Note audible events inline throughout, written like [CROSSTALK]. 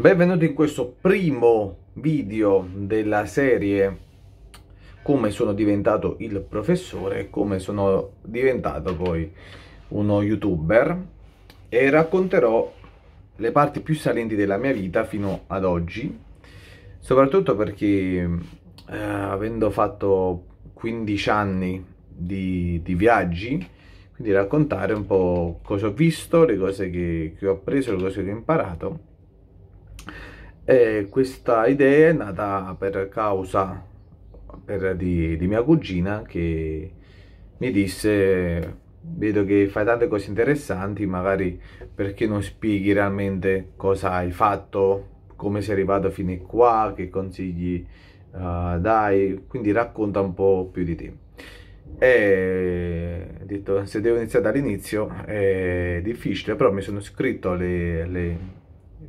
Benvenuti in questo primo video della serie come sono diventato il professore e come sono diventato poi uno youtuber e racconterò le parti più salienti della mia vita fino ad oggi soprattutto perché eh, avendo fatto 15 anni di, di, viaggi quindi raccontare un po' cosa ho visto, le cose che, che ho appreso, le cose che ho imparato e questa idea è nata per causa per di, di, mia cugina che mi disse vedo che fai tante cose interessanti magari perché non spieghi realmente cosa hai fatto come sei arrivato fino qua che consigli uh, dai quindi racconta un po' più di te e ho detto se devo iniziare dall'inizio è difficile però mi sono scritto le, le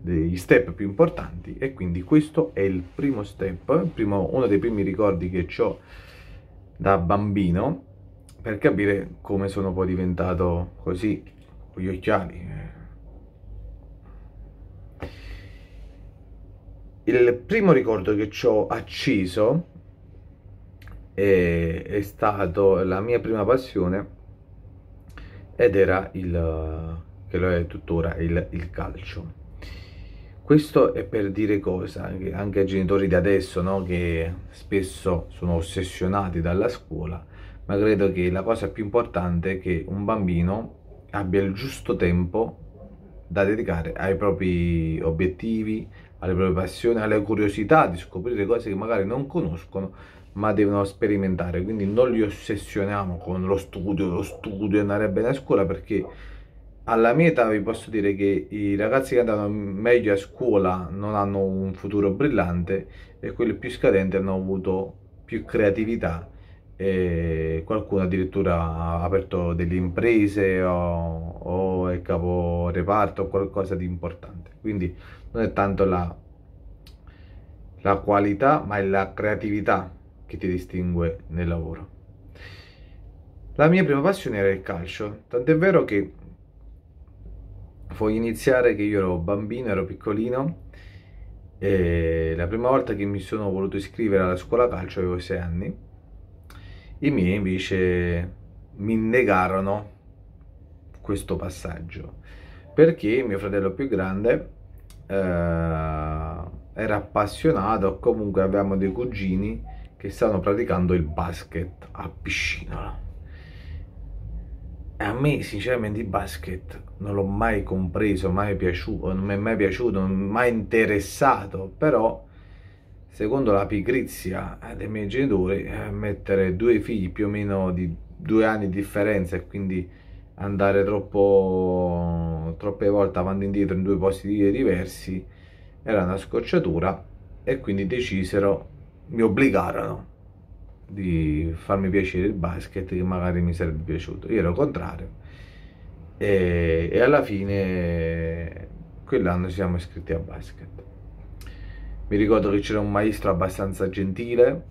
degli step più importanti e quindi questo è il primo step, il primo, uno dei primi ricordi che ho da bambino per capire come sono poi diventato così con gli occhiali. Il primo ricordo che ci ho acceso è, è stato la mia prima passione ed era il che lo è tuttora il, il calcio questo è per dire cosa? Anche, ai genitori di adesso, no? che spesso sono ossessionati dalla scuola, ma credo che la cosa più importante è che un bambino abbia il giusto tempo da dedicare ai propri obiettivi, alle proprie passioni, alle curiosità di scoprire cose che magari non conoscono, ma devono sperimentare. Quindi non li ossessioniamo con lo studio, lo studio, andare bene a scuola, perché alla mia età vi posso dire che i ragazzi che andavano meglio a scuola non hanno un futuro brillante e quelli più scadenti hanno avuto più creatività e qualcuno addirittura ha aperto delle imprese o, o è capo reparto o qualcosa di importante quindi non è tanto la, la qualità ma è la creatività che ti distingue nel lavoro la mia prima passione era il calcio tant'è vero che voglio iniziare che io ero bambino, ero piccolino e la prima volta che mi sono voluto iscrivere alla scuola calcio avevo 6 anni. I miei invece mi negarono questo passaggio perché mio fratello più grande eh, era appassionato comunque avevamo dei cugini che stavano praticando il basket a piscina a me sinceramente il basket non l'ho mai compreso, mai piaciuto, non mi è mai piaciuto, non mi è mai interessato, però secondo la pigrizia eh, dei miei genitori eh, mettere due figli più o meno di due anni di differenza e quindi andare troppo, troppe volte avanti e indietro in due posti diversi era una scocciatura e quindi decisero, mi obbligarono di farmi piacere il basket che magari mi sarebbe piaciuto. Io ero contrario e, e alla fine quell'anno ci siamo iscritti a basket. Mi ricordo che c'era un maestro abbastanza gentile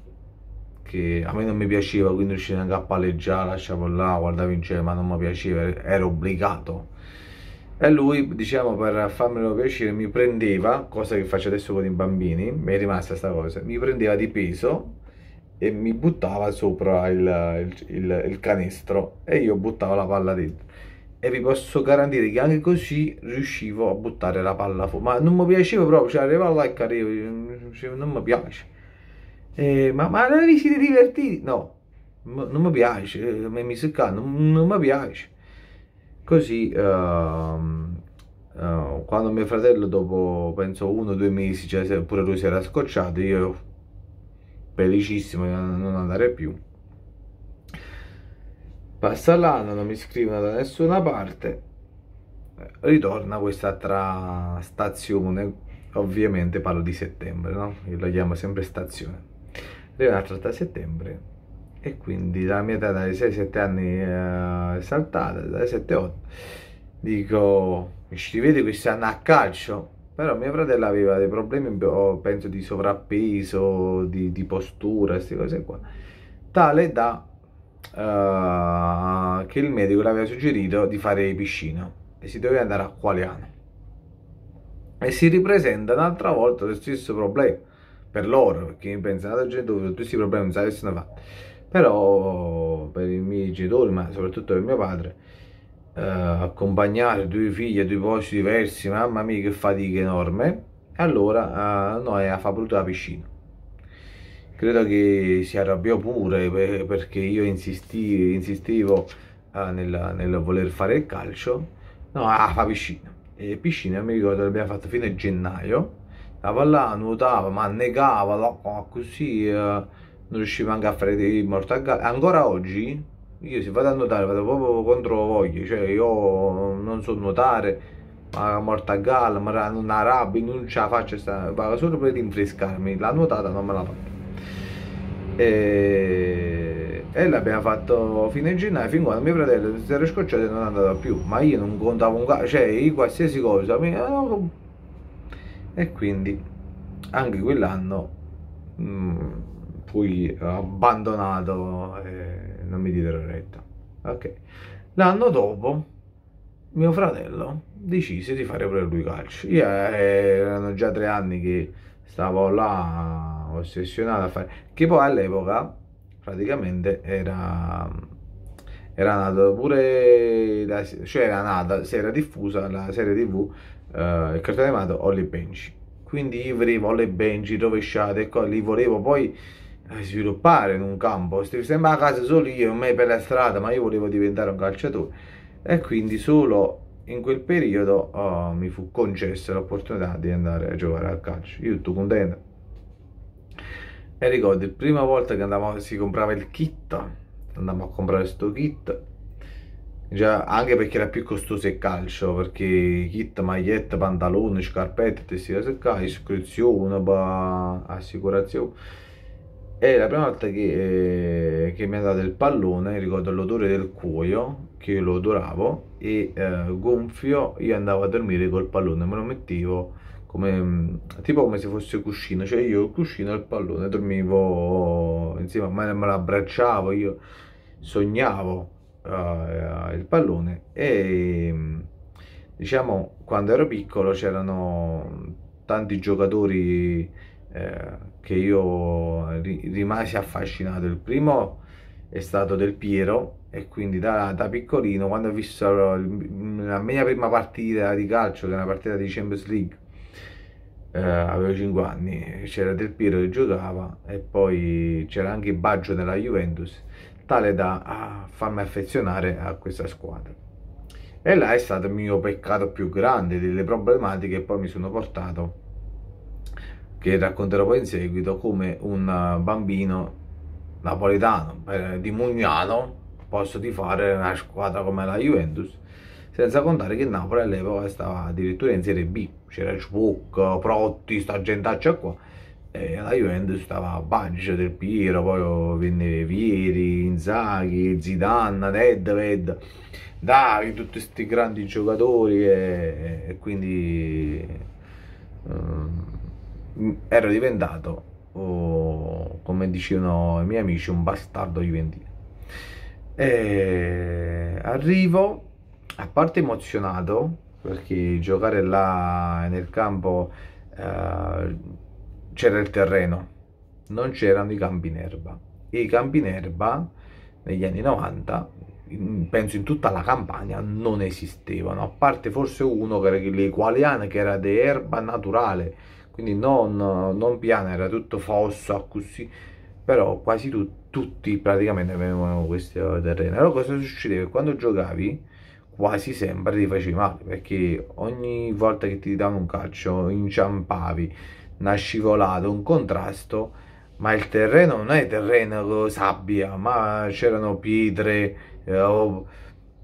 che a me non mi piaceva, quindi riuscivo neanche a palleggiare, lasciavo là, guardavo in cielo, ma non mi piaceva, ero obbligato. E lui, diciamo, per farmelo piacere, mi prendeva, cosa che faccio adesso con i bambini, mi è rimasta questa cosa, mi prendeva di peso e mi buttava sopra il, il, il, il canestro e io buttavo la palla dentro e vi posso garantire che anche così riuscivo a buttare la palla fuori ma non mi piaceva proprio cioè arrivava là e carevo cioè non mi piace eh, ma, ma vi siete divertiti no non mi piace mi mi secca non, non mi piace così uh, uh, quando mio fratello dopo penso uno o due mesi cioè pure lui si era scocciato io felicissimo di non andare più. Passa l'anno, non mi scrivono da nessuna parte, ritorna questa stazione, ovviamente parlo di settembre, no? Io la chiamo sempre stazione. Arriva un'altra tra settembre e quindi la mia età dai 6-7 anni eh, è saltata, dai 7-8. Dico, mi ci rivede quest'anno a calcio? Però mia fratella aveva dei problemi, penso, di sovrappeso, di, di postura, queste cose qua. Tale da Uh, che il medico le aveva suggerito di fare piscina e si doveva andare a Qualiano e si ripresenta un'altra volta lo stesso problema per loro perché mi pensano alla ah, gente tutti questi problemi non sapessero fare però per i miei genitori ma soprattutto per mio padre eh, accompagnare due a due posti diversi, mamma mia che fatica enorme, allora eh, Noè eh, ha favorito la piscina. Credo che si arrabbiò pure perché io insistivo, insistevo eh, nel, nel, voler fare il calcio, no, ah, fa piscina. E piscina mi ricordo l'abbiamo fatto fine gennaio, stava là, nuotava, ma annegava, così, eh, non riusciva anche a fare dei mortagali. Ancora oggi io se vado a nuotare vado proprio contro voglia, cioè io non so nuotare, ma morta a galla, ma non arrabbio, non ce la faccio, sta, vado solo per rinfrescarmi, la nuotata non me la faccio. E, e l'abbiamo fatto fino a gennaio, fin quando mio fratello si era scocciato e non è andato più, ma io non contavo un cazzo, cioè io qualsiasi cosa, mi... Eh, e quindi anche quell'anno mh, mm, fui abbandonato. E eh, non mi diedero retta. Ok. L'anno dopo mio fratello decise di fare pure lui calcio. Io eh, erano già tre anni che stavo là ossessionato a fare, che poi all'epoca praticamente era, era nata pure, la, cioè era nata, si era diffusa la serie tv, eh, il cartone animato Holly Benji. Quindi io vedevo le Benji rovesciate, li volevo poi sviluppare in un campo. Sembra a casa solo io, me per la strada, ma io volevo diventare un calciatore. E quindi solo in quel periodo oh, mi fu concessa l'opportunità di andare a giocare al calcio. Io tutto contento. E ricordo, la prima volta che andavo, si comprava il kit, andavamo a comprare questo kit, già, anche perché era più costoso il calcio, perché kit, magliette, pantaloni, scarpette, tessere, iscrizione, assicurazione è la prima volta che, eh, che mi ha dato il pallone, ricordo l'odore del cuoio, che io lo odoravo, e eh, gonfio, io andavo a dormire col pallone, me lo mettevo come, mm, tipo come se fosse cuscino, cioè io il cuscino e il pallone, dormivo insieme, me, me lo abbracciavo, io sognavo uh, il pallone e mm, diciamo quando ero piccolo c'erano tanti giocatori eh, che io ri rimasi affascinato. Il primo è stato del Piero e quindi da, da piccolino quando ho visto la mia prima partita di calcio, che è una partita di Champions League, eh, avevo 5 anni, c'era Del Piero che giocava e poi c'era anche Baggio della Juventus, tale da farmi affezionare a questa squadra. E là è stato il mio peccato più grande, delle problematiche che poi mi sono portato che racconterò poi in seguito, come un bambino napoletano eh, di Mugnano posso di fare una squadra come la Juventus senza contare che Napoli all'epoca stava addirittura in Serie B c'era Schmuck, Protti, sta gentaccia qua e la Juventus stava a Baggio, Del Piero, poi venne Vieri, Inzaghi, Zidane, Nedved, Davi, tutti questi grandi giocatori e, e quindi um, ero diventato, oh, come dicevano i miei amici, un bastardo juventino. E arrivo, a parte emozionato, perché giocare là nel campo eh, c'era il terreno, non c'erano i campi in erba. E i campi in erba negli anni 90, penso in tutta la campagna, non esistevano, a parte forse uno che era l'Equaliana, che era di erba naturale quindi non, non piano era tutto fosso così però quasi tu, tutti praticamente avevano questo terreno allora cosa succedeva quando giocavi quasi sempre ti facevi male perché ogni volta che ti davano un calcio inciampavi una scivolata un contrasto ma il terreno non è terreno sabbia ma c'erano pietre eh,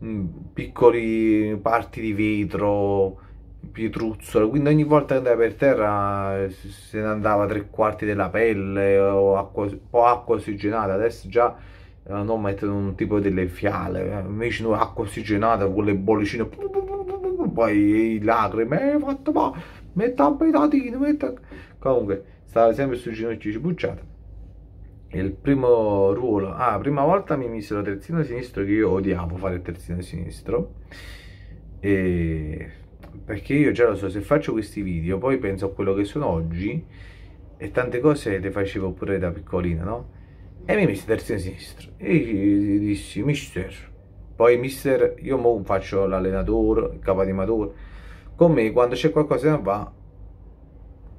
mm, piccoli parti di vetro pietruzzola, quindi ogni volta che andava per terra se ne andava tre quarti della pelle o acqua, o acqua ossigenata, adesso già eh, non mettono un tipo delle fiale, eh. invece noi acqua ossigenata con le bollicine, poi lacrime, eh, fatto ma, metta un petatino, metta... comunque stava sempre sui ginocchi cipucciata. Il primo ruolo, ah, prima volta mi misero terzino sinistro che io odiavo fare il terzino sinistro e perché io già lo so, se faccio questi video poi penso a quello che sono oggi e tante cose le facevo pure da piccolina, no? E mi misi terzo in sinistro e gli dissi, mister, poi mister, io mo faccio l'allenatore, il capo animatore, con me quando c'è qualcosa che non va,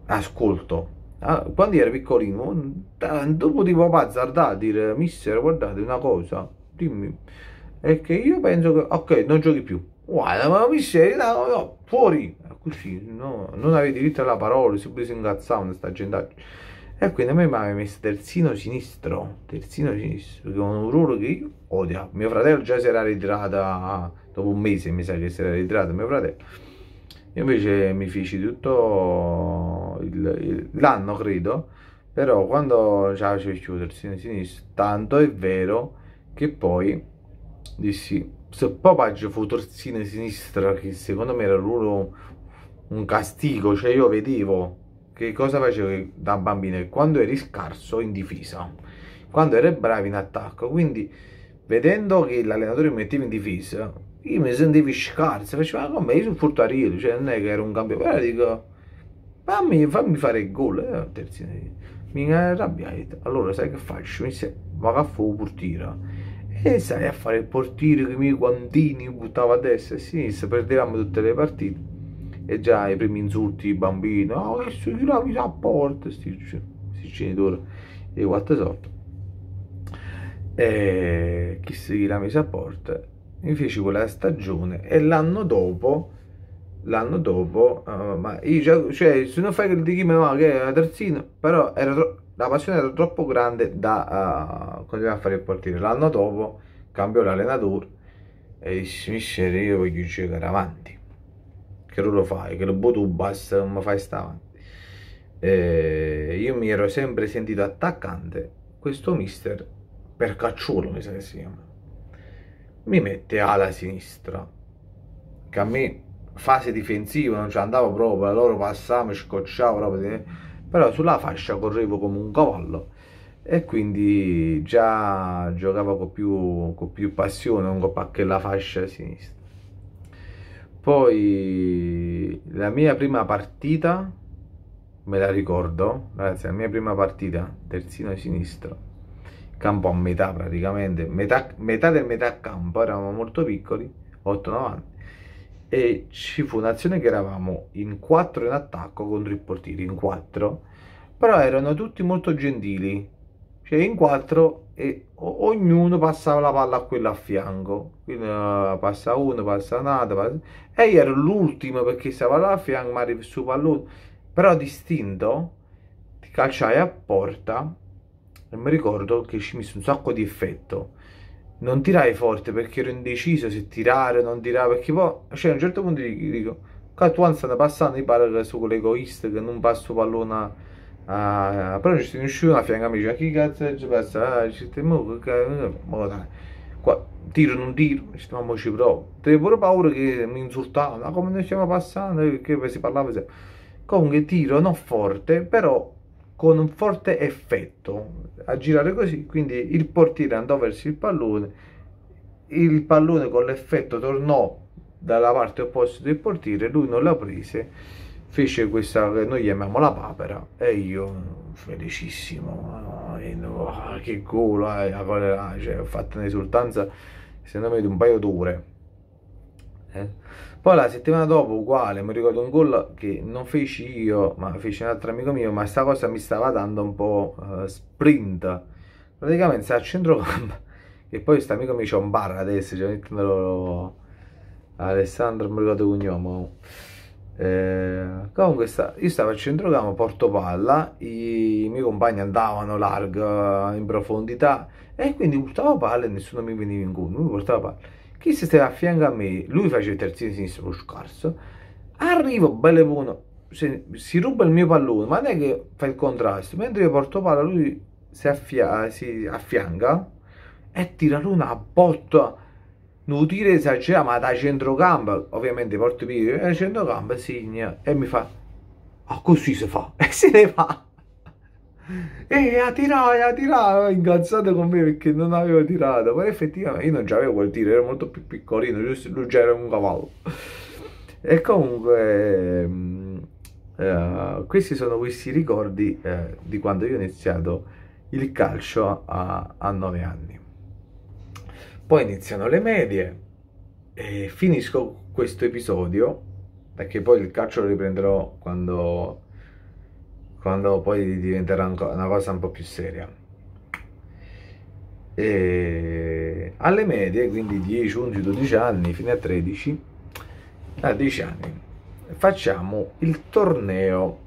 ascolto. Allora, ah, quando ero piccolino, tanto potevo pazzardare a dire, mister, guardate una cosa, dimmi, è che io penso che, ok, non giochi più guarda ma mi miscela no, no, fuori così ah, no non avevi diritto alla parola si prese incazzando sta gente e quindi a me mi aveva messo terzino sinistro terzino sinistro che è un ruolo che io odio mio fratello già si era ritirato dopo un mese mi sa che si era ritirato mio fratello io invece mi feci tutto l'anno credo però quando ci avevo il terzino sinistro tanto è vero che poi dissi se Popage fu terzino sinistra che secondo me era loro un castigo cioè io vedevo che cosa facevo da bambino quando eri scarso in difesa quando eri bravo in attacco quindi vedendo che l'allenatore mi metteva in difesa io mi sentivo scarso facevo ma ah, come io sono furtariello cioè non è che ero un campione però dico fammi, fammi fare il gol eh, terzino mi arrabbiai allora sai che faccio mi sei, ma che fu portiere e sarei a fare il portiere con i miei guantini, buttavo a destra e a sinistra, perdevamo tutte le partite. E già i primi insulti, i bambini oh, che si chiudavi a porta, questi sti genitori, e quattro sotto. E chi si la messa a porta, mi feci quella stagione e l'anno dopo l'anno dopo uh, ma io cioè, se non fai che critichi ma che è una terzina però era troppo la passione era troppo grande da uh, continuare a fare il portiere. L'anno dopo cambiò l'allenatore e disse mister io voglio giocare avanti. Che lo fai? Che lo boh tu basta, non mi fai stavare. Eh, io mi ero sempre sentito attaccante, questo mister per cacciolo mi sa che si chiama. Mi mette alla sinistra, che a me fase difensiva non ci andavo proprio, loro passavano, scocciavano proprio però sulla fascia correvo come un cavallo e quindi già giocavo con più, con più passione, non con che la fascia sinistra. Poi la mia prima partita, me la ricordo, ragazzi, la mia prima partita, terzino sinistro, campo a metà praticamente, metà, metà del metà campo, eravamo molto piccoli, 8-9 anni e ci fu un'azione che eravamo in 4 in attacco contro il portieri, in 4, però erano tutti molto gentili, cioè in 4 e ognuno passava la palla a quello a fianco, quindi uh, passa uno, passa un'altra, passa... e io ero l'ultimo perché stava là a fianco, ma arriva su pallone, però distinto, ti calciai a porta e mi ricordo che ci mise un sacco di effetto non tirai forte perché ero indeciso se tirare o non tirare perché poi cioè, a un certo punto dico Catuan stanno passando mi pare su quell'egoista che non passo pallone a, a però non ci sono riuscito una fianca mi me dice chi cazzo ci passa ah, ci stiamo qua tiro non tiro ci stiamo ci provo avevo pure paura che mi insultavano ma ah, come noi stiamo passando perché eh, si parlava sempre comunque tiro non forte però con un forte effetto a girare così, quindi il portiere andò verso il pallone, il pallone con l'effetto tornò dalla parte opposta del portiere, lui non la prese, fece questa che noi chiamiamo la papera e io felicissimo, oh, che culo, eh, cioè, ho fatto un'esultanza, se non di un paio d'ore. Eh? Poi la settimana dopo, uguale, mi ricordo un gol che non feci io, ma feci un altro amico mio, ma sta cosa mi stava dando un po' uh, sprint. Praticamente sta a centrocampo, [LAUGHS] e poi questo amico mio oh, c'è un bar adesso, cioè, mettendolo Alessandro, mi ricordo cognome. Oh. Eh, comunque sta, io stavo a centrocampo, porto palla, i, i miei compagni andavano largo eh, in profondità e quindi portavo palla e nessuno mi veniva in incontro, mi portava palla. Chi si stava a fianco a me, lui faceva il terzino sinistro scarso, arrivo bello e buono, cioè, si ruba il mio pallone, ma non è che fa il contrasto, mentre io porto palla lui si, affia si affianca e tira lui una botta, non dire esagerato, ma da centrocampo, ovviamente porto piede, da centrocampo segna e mi fa, ah così si fa, [LAUGHS] e se ne va e ha tirato, ha tirato, ha ingazzato con me perché non avevo tirato, però effettivamente io non c'avevo quel tiro, ero molto più piccolino, giusto, lui già era un cavallo. E comunque mm, eh, questi sono questi ricordi eh, di quando io ho iniziato il calcio a, a 9 anni. Poi iniziano le medie e finisco questo episodio perché poi il calcio lo riprenderò quando quando poi diventerà una cosa un po' più seria. E alle medie, quindi 10, 11, 12 anni, fino a 13, a 10 anni, facciamo il torneo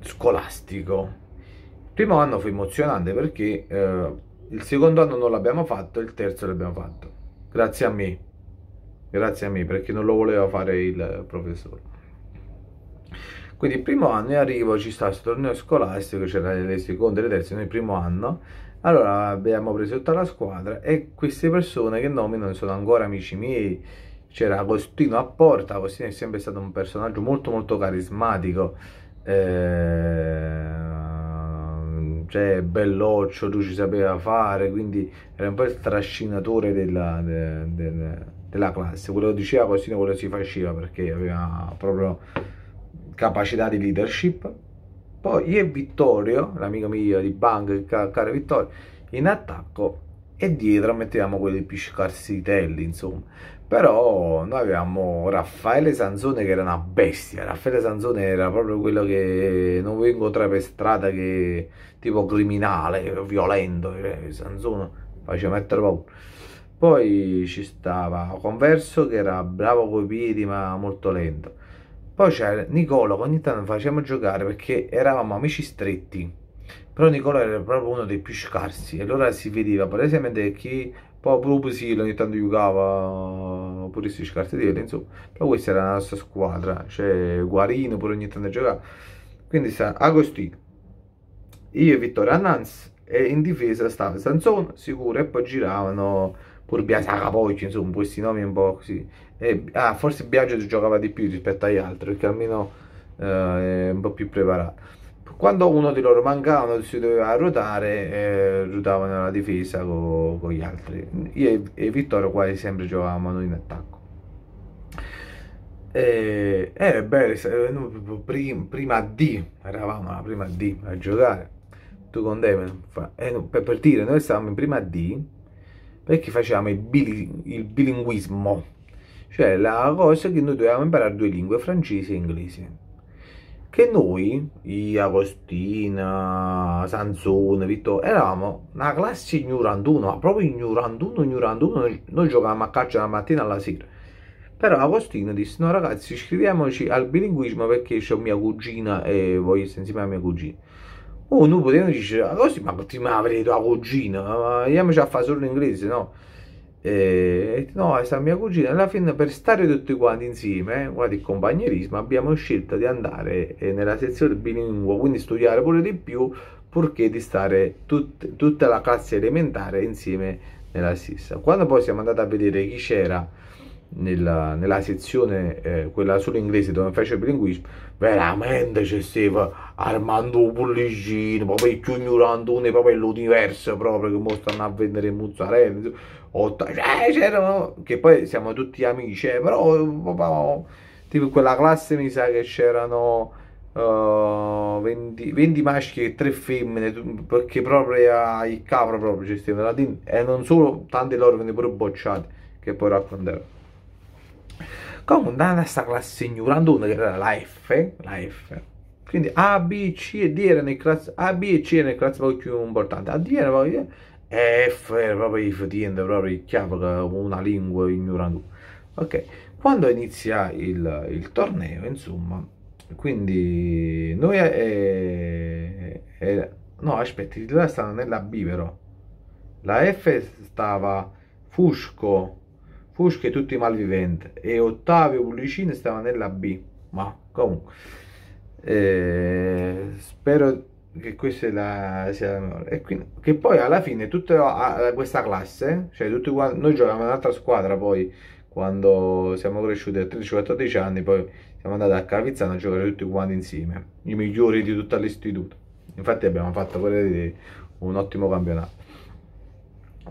scolastico. Il primo anno fu emozionante perché eh, il secondo anno non l'abbiamo fatto, il terzo l'abbiamo fatto. Grazie a me, grazie a me perché non lo voleva fare il professore. Quindi il primo anno in arrivo ci sta questo torneo scolastico, c'era le seconde e le terze nel primo anno, allora abbiamo preso tutta la squadra e queste persone che nominano sono ancora amici miei, c'era Agostino a porta, Agostino è sempre stato un personaggio molto molto carismatico, eh cioè belloccio, lui ci sapeva fare, quindi era un po' il trascinatore della, de, de, della classe. Quello che diceva Agostino quello si faceva perché aveva proprio capacità di leadership. Poi io e Vittorio, l'amico mio di Bang, il caro Vittorio, in attacco e dietro mettevamo quelli più scarsitelli, insomma. Però noi avevamo Raffaele Sanzone che era una bestia, Raffaele Sanzone era proprio quello che non vengo tra per strada che tipo criminale, violento, Sanzone faceva mettere paura. Poi ci stava Converso che era bravo coi piedi ma molto lento. Poi c'è Nicolo che ogni tanto facciamo giocare perché eravamo amici stretti. Però Nicola era proprio uno dei più scarsi e allora si vedeva per esempio, chi poi proprio sì, ogni tanto giocava pure questi scarsi di vela, insomma. Però questa era la nostra squadra, cioè Guarino pure ogni tanto giocava. Quindi sta Agostino, io e Vittorio Annanz e in difesa stava Sanzone, sicuro, e poi giravano pur Biasa Capoglio, insomma, questi nomi un po' così e, ah, forse Biagio giocava di più rispetto agli altri perché almeno eh, è un po' più preparato quando uno di loro mancava uno si doveva ruotare eh, ruotavano la difesa con, con gli altri io e, e Vittorio quasi sempre giocavamo noi in attacco e, era eh, bello eh, prima, prima D eravamo la prima D a giocare tu con Devon eh, per, per dire noi stavamo in prima D perché facevamo il, bili, il bilinguismo cioè la cosa è che noi dovevamo imparare due lingue, francese e inglese. Che noi, Agostina, Sanzone, Vittorio, eravamo una classe ignorantuno, ma proprio ignorantuno, ignorantuno. Noi, noi giocavamo a calcio dalla mattina alla sera. Però Agostino disse, no ragazzi, iscriviamoci al bilinguismo perché c'è mia cugina e voglio stare insieme a mia cugina. Oh, noi potevamo dire, ma così, ma ti ma avrei tua cugina, ma andiamoci a fare solo l'inglese, no? E no, è stata mia cugina. Alla fine, per stare tutti quanti insieme, eh, guarda il compagnerismo, abbiamo scelto di andare eh, nella sezione bilingue, quindi studiare pure di più, purché di stare tut tutta la classe elementare insieme nella stessa. Quando poi siamo andati a vedere chi c'era nella, nella sezione, eh, quella solo inglese dove faccio il bilinguismo, veramente ci stava Armando Pullicino, proprio il ignorantone, proprio l'universo proprio che stanno a vendere mozzarella, otta, cioè, eh, c'erano, che poi siamo tutti amici, eh, però proprio, tipo in quella classe mi sa che c'erano... Uh, 20, 20, maschi e 3 femmine perché proprio ai capro proprio ci stiamo e non solo tante loro venivano pure bocciate che poi racconterò Comunque sta classe ignorando una che era la F, la F. Quindi A, B, C e D erano in classe, A, B e C erano in classe più importante. A, D era proprio, e F era proprio i fatiente, proprio chiave una lingua ignorando. Ok, quando inizia il, il torneo, insomma, quindi noi... è, eh, eh, eh, no, aspetti, di là stanno nella B però. La F stava Fusco, Fusca e tutti i malviventi e Ottavio Pullicini stava nella B ma comunque eh, spero che questa la, sia la migliore. e quindi, che poi alla fine tutta questa classe cioè tutti quanti noi giocavamo in un'altra squadra poi quando siamo cresciuti a 13-14 anni poi siamo andati a Cavizzano a giocare tutti quanti insieme i migliori di tutto l'istituto infatti abbiamo fatto pure un ottimo campionato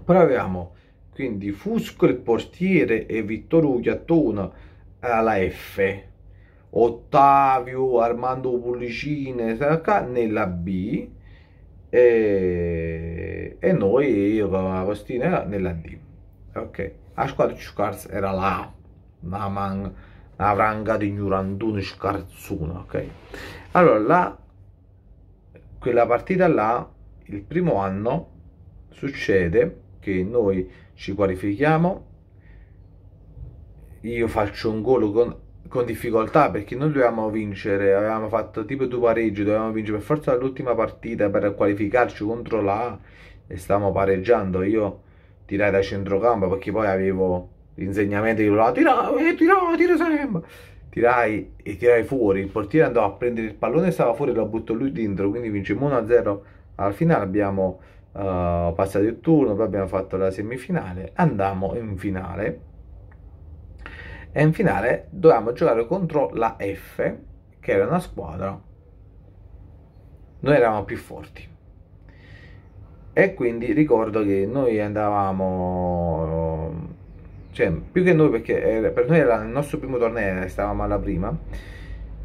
però avevamo quindi Fusco il portiere e Vittorio Ugliattona alla F Ottavio Armando Pullicine nella B e, e noi io con costina nella D ok a squadra di scarsa era la una, man, una franga di Gnurandone scarzuna ok allora la quella partita là il primo anno succede che noi ci qualifichiamo, io faccio un gol con, con difficoltà perché noi dovevamo vincere, avevamo fatto tipo due pareggi, dovevamo vincere per forza l'ultima partita per qualificarci contro la A e stavamo pareggiando, io tirai da centrocampo perché poi avevo l'insegnamento che lo eh, tira, tira, tira Saremba tirai e tirai fuori. Il portiere andò a prendere il pallone, stava fuori e lo butto lui dentro. Quindi vincemmo 1-0 al finale. Abbiamo uh, eh, passato il turno, poi abbiamo fatto la semifinale, andiamo in finale e in finale dovevamo giocare contro la F che era una squadra noi eravamo più forti e quindi ricordo che noi andavamo cioè più che noi perché era, per noi era il nostro primo torneo eh, stavamo alla prima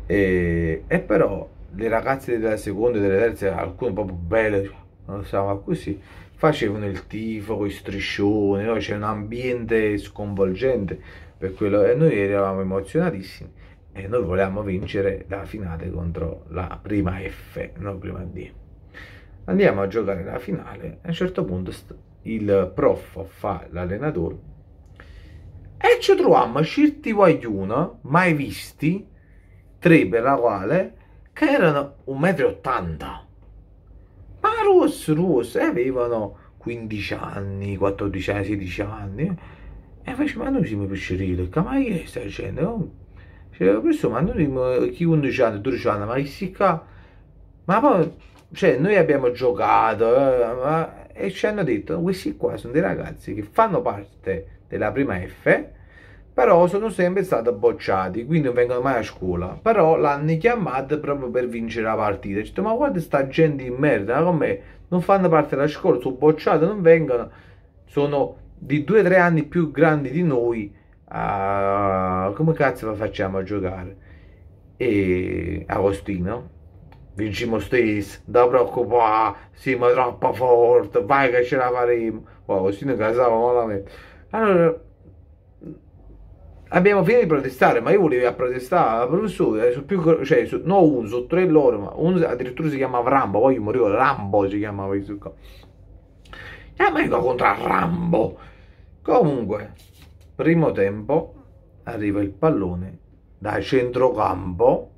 e, e però le ragazze della seconda e della terza alcune proprio belle non stava così, facevano il tifo con i striscioni, no? c'era un ambiente sconvolgente per quello, e noi eravamo emozionatissimi e noi volevamo vincere la finale contro la prima F, non prima D. Andiamo a giocare la finale a un certo punto il prof fa l'allenatore e ci troviamo certi guagliuno mai visti, tre per la quale, che erano 1,80 m ma ah, Russ, Russ, eh, avevano 15 anni, 14 anni, 16 anni. E fece, ma noi siamo pescerili, ma che stai dicendo? Oh, cioè, questo, ma noi chi 11 anni, 12 anni, ma che chi qua? Ma poi, cioè, noi abbiamo giocato eh, ma, e ci hanno detto, questi qua sono dei ragazzi che fanno parte della prima F, però sono sempre stati bocciati, quindi non vengono mai a scuola. Però l'hanno chiamato proprio per vincere la partita. Ho detto, ma guarda sta gente in merda, con me non fanno parte della scuola, sono bocciati, non vengono. Sono di 2-3 anni più grandi di noi. Uh, come cazzo la facciamo a giocare? E Agostino, vinciamo stesso, da preoccupare, siamo troppo forti, vai che ce la faremo. Oh, Agostino casava malamente. Allora abbiamo finito di protestare, ma io volevo protestare, professore, eh, su più, cioè, su, no un, su tre loro, ma un addirittura si chiamava Rambo, poi io morivo Rambo si chiamava questo qua. E ma io contro Rambo. Comunque, primo tempo, arriva il pallone da centrocampo,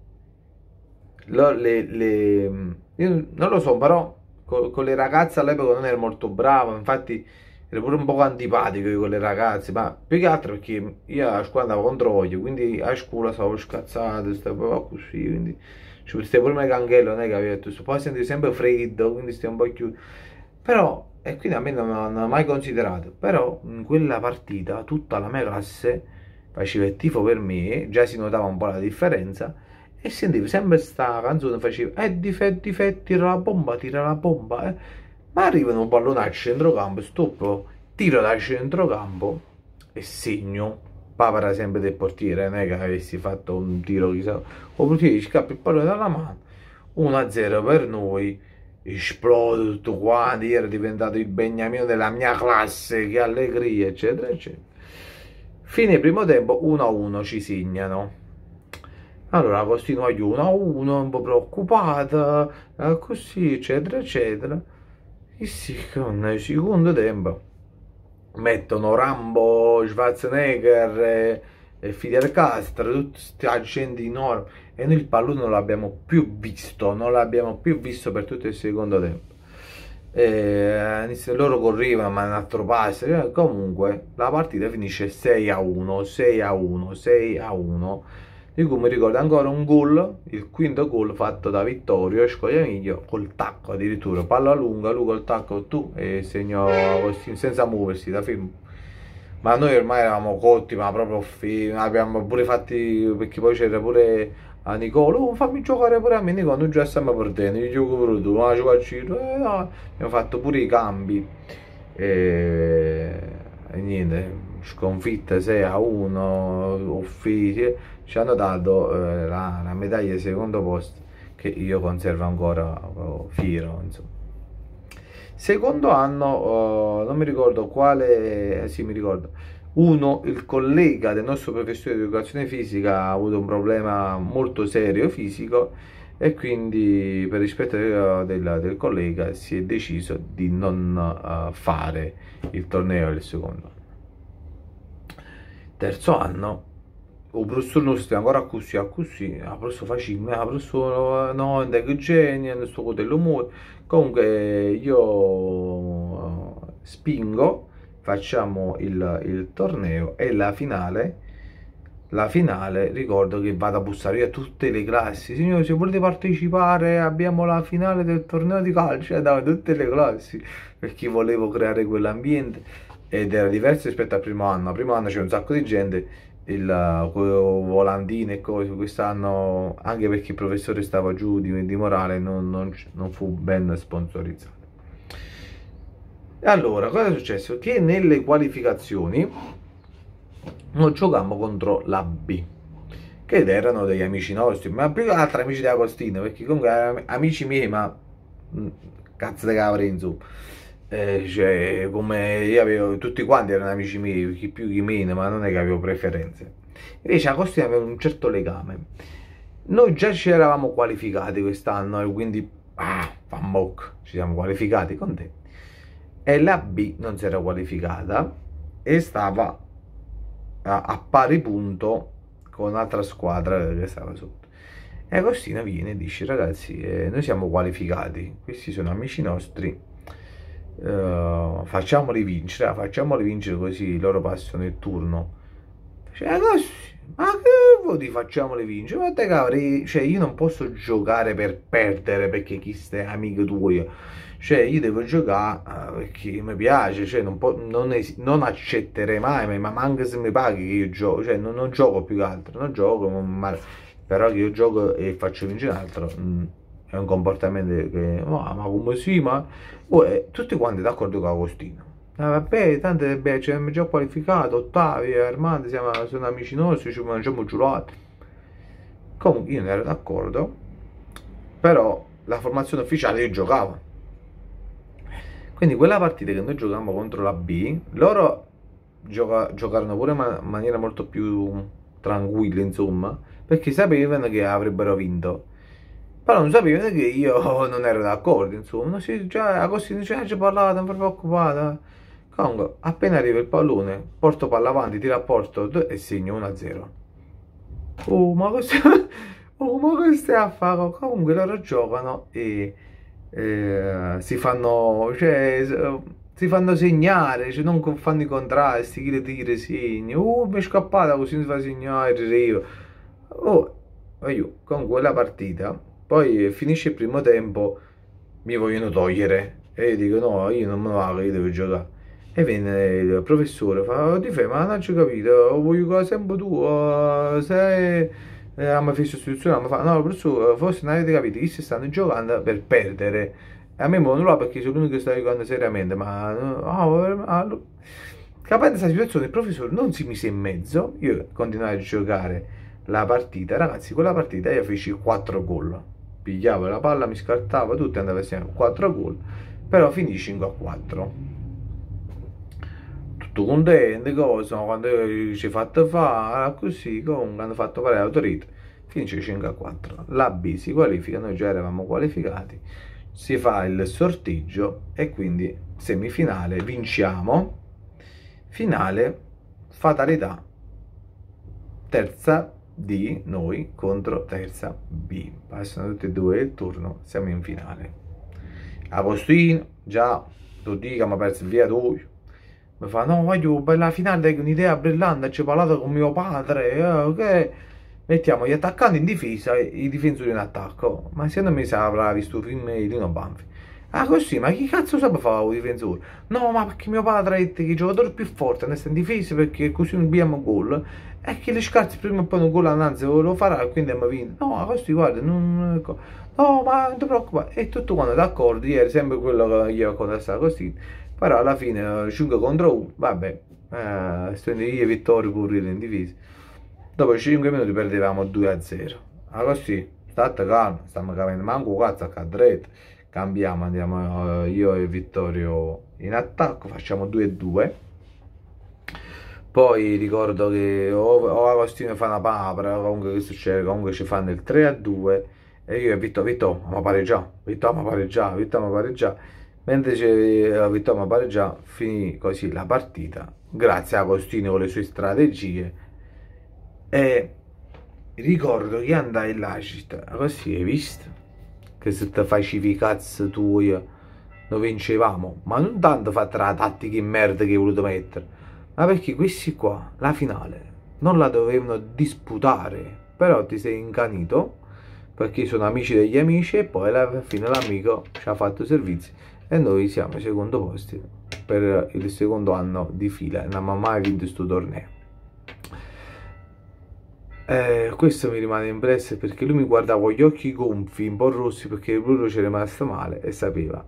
lo, le, le, non lo so, però con, con le ragazze all'epoca non ero molto bravo, infatti era pure un po' antipatico io con le ragazze, ma più che altro perché io a scuola andavo contro voglio, quindi a scuola stavo scazzato, stavo così, quindi ci cioè, pure me canghello, non è che avevo tutto, poi sentivo sempre freddo, quindi stavo un po' chiuso, però, e quindi a me non, l'hanno mai considerato, però in quella partita tutta la mia classe faceva il tifo per me, già si notava un po' la differenza, e sentivo sempre questa canzone, faceva, eh difetti, difetti, tira la bomba, tira la bomba, eh, ma arrivano un pallone al centrocampo, stoppo, tiro dal centrocampo e segno. Papera sempre del portiere, non è che avessi fatto un tiro chissà. O portiere scappa il pallone dalla mano. 1-0 per noi. Esplode tutto quanto, era diventato il beniamino della mia classe, che allegria, eccetera, eccetera. Fine primo tempo, 1-1 ci segnano. Allora continuo io 1-1, un po' preoccupata, eh, così, eccetera, eccetera il secondo tempo mettono Rambo, Schwarzenegger, eh, eh, Fidel Castro, tutti questi agenti enormi e noi il pallone non l'abbiamo più visto, non l'abbiamo più visto per tutto il secondo tempo. Eh, loro correvano ma un altro passo eh, comunque la partita finisce 6 a 1 6 a 1 6 a 1 di cui mi ricordo ancora un gol, il quinto gol fatto da Vittorio e Scogliamiglio col tacco addirittura, palla lunga, lui col tacco tu e segnò senza muoversi da film. Ma noi ormai eravamo cotti, ma proprio film, abbiamo pure fatti, perché poi c'era pure a Nicolo, oh, fammi giocare pure a me Nicolo, non gioca sempre per te, io gioco pure tu, ma gioco a Ciro, eh, no. abbiamo fatto pure i cambi e, e niente, sconfitte 6 a 1 offesi ci hanno dato eh, la, la, medaglia di secondo posto che io conservo ancora oh, fiero insomma. secondo anno oh, non mi ricordo quale eh, sì mi ricordo uno il collega del nostro professore di educazione fisica ha avuto un problema molto serio fisico e quindi per rispetto eh, del, del collega si è deciso di non uh, fare il torneo del secondo terzo anno il professor non sta ancora così, così, la professor facciamo, la professor no, non è che genio, non sto con l'umore. Comunque io eh, spingo, facciamo il, il, torneo e la finale, la finale ricordo che vado a bussare a tutte le classi, signori se volete partecipare abbiamo la finale del torneo di calcio, andavo eh, tutte le classi perché volevo creare quell'ambiente ed era diverso rispetto al primo anno. Al primo anno c'era un sacco di gente, il, eh, volantino e cose, quest'anno anche perché il professore stava giù di, di morale non, non, non fu ben sponsorizzato. Allora, cosa è successo? Che nelle qualificazioni non giocammo contro la B che erano degli amici nostri, ma più che altri amici di Agostino, perché comunque erano amici miei, ma mm, cazzo di cavolo insomma eh, cioè, come io avevo, tutti quanti erano amici miei, chi più chi meno, ma non è che avevo preferenze. Invece Agostino aveva un certo legame. Noi già ci eravamo qualificati quest'anno e quindi, ah, famboc, ci siamo qualificati con te. E la B non si era qualificata e stava a, a pari punto con un'altra squadra che stava sotto. E Agostino viene e dice ragazzi eh, noi siamo qualificati, questi sono amici nostri eh, facciamoli vincere, ah, facciamoli vincere così loro passano il turno. Cioè, ma che vuoi dire facciamoli vincere? Ma te cavri, cioè, io non posso giocare per perdere perché chi stai amico tuo. Cioè, io devo giocare ah, perché mi piace, cioè, non, po- non, es- non accetterei mai, ma anche se mi paghi che io gioco, cioè, non, non, gioco più che altro, non gioco, ma, però che io gioco e faccio vincere altro. Mh mm è un comportamento che ma, ma come si ma Uè, oh, eh, tutti quanti d'accordo con Agostino ah, vabbè tante eh, beh, ci abbiamo già qualificato Ottavio Armando siamo, sono amici nostri ci mangiamo giurato comunque io non ero d'accordo però la formazione ufficiale io giocavo quindi quella partita che noi giocavamo contro la B loro gioca giocarono pure in man maniera molto più tranquilla insomma perché sapevano che avrebbero vinto però non sapevano che io [LAUGHS] non ero d'accordo, insomma. Se già a Costino diceva, ci parlavate, non vi preoccupate. Comunque, appena arriva il pallone, porto palla avanti, tira a porto e segno 1-0. Oh, ma cosa... [LAUGHS] Oh, ma che stai a fare? Comunque loro giocano e... Eh, si fanno... Cioè, si fanno segnare, cioè non fanno i contrasti, chi le tira segna. Oh, mi è scappata così mi fa segnare, arriva. Oh, aiuto, comunque la partita poi eh, finisce il primo tempo, mi vogliono togliere e io dico no, io non me lo vado, io devo giocare. E viene il professore, fa, oh, ti fai, ma non ci ho capito, voglio giocare sempre tu, sei... Eh, a me fece istituzionale, mi fa, no professore, forse non avete capito, chi si stanno giocando per perdere. E a me non lo perché sono l'unico che sta giocando seriamente, ma... Oh, ah, eh, Capendo questa situazione il professore non si mise in mezzo, io continuai a giocare la partita, ragazzi, quella partita io feci 4 gol pigliavo la palla, mi scartavo tutto e andava insieme 4 gol, però finì 5 a 4. Tutto contento, cosa, quando ci fatto fare, ah, così, comunque hanno fatto pari l'autorità, finisce 5 a 4. La B si qualifica, noi già eravamo qualificati, si fa il sorteggio e quindi semifinale vinciamo, finale fatalità, terza D, noi, contro terza B. Passano tutti e due il turno, siamo in finale. Agostino, già, lo dico, ma perso via tu. Mi fa, no, voglio bella finale è un'idea brillante, ci ho parlato con mio padre, eh, ok? Mettiamo gli attaccanti in difesa e i difensori in attacco. Ma secondo me se avrà visto il film di Lino Banfi Ah così, ma chi cazzo sa fare un difensore? No, ma perché mio padre ha detto che i giocatori più forti hanno in difesa perché così non abbiamo gol. E che le scarse prima o poi un gol annanzi lo farà, e quindi abbiamo vinto. No, ma così guarda, non... Ecco. No, ma non ti preoccupare. E tutto quanto d'accordo, ieri sempre quello che gli ho contestato così. Però alla fine 5 eh, contro 1, vabbè, eh, stendo io Vittorio pure in difesa. Dopo 5 minuti perdevamo 2 a 0. Ma ah, così, state calmo, stiamo capendo manco cazzo a cadrete cambiamo, andiamo eh, io e Vittorio in attacco, facciamo 2-2. Poi ricordo che o, Agostino fa una papra, comunque che succede, comunque ci fanno il 3-2 e io e Vittorio, Vittorio, ma pare già Vittorio, ma pare già Vittorio, ma pareggia. Mentre eh, Vittorio ma già finì così la partita, grazie a Agostino con le sue strategie. E ricordo che andai là, così hai visto? che se ti facevi i cazzi tuoi noi vincevamo, ma non tanto fatta la tattica in merda che hai voluto mettere, ma perché questi qua, la finale, non la dovevano disputare, però ti sei incanito, perché sono amici degli amici e poi alla fine l'amico ci ha fatto i servizi e noi siamo ai secondo posti per il secondo anno di fila, non abbiamo mai vinto questo torneo. Eh, questo mi rimane impresso perché lui mi guardava con gli occhi gonfi, un po' rossi, perché il Bruno ci è rimasto male e sapeva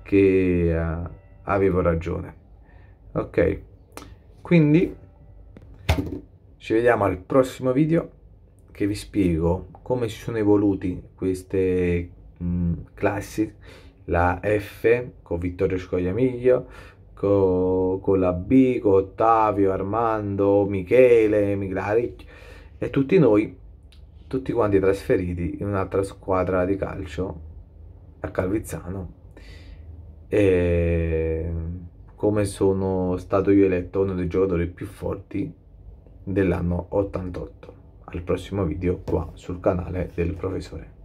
che eh, avevo ragione. Ok, quindi ci vediamo al prossimo video che vi spiego come si sono evoluti queste mh, mm, classi, la F con Vittorio Scogliamiglio, con, con la B, con Ottavio, Armando, Michele, Miglaric e tutti noi, tutti quanti trasferiti in un'altra squadra di calcio a Calvizzano. E come sono stato io eletto uno dei giocatori più forti dell'anno 88 al prossimo video qua sul canale del professore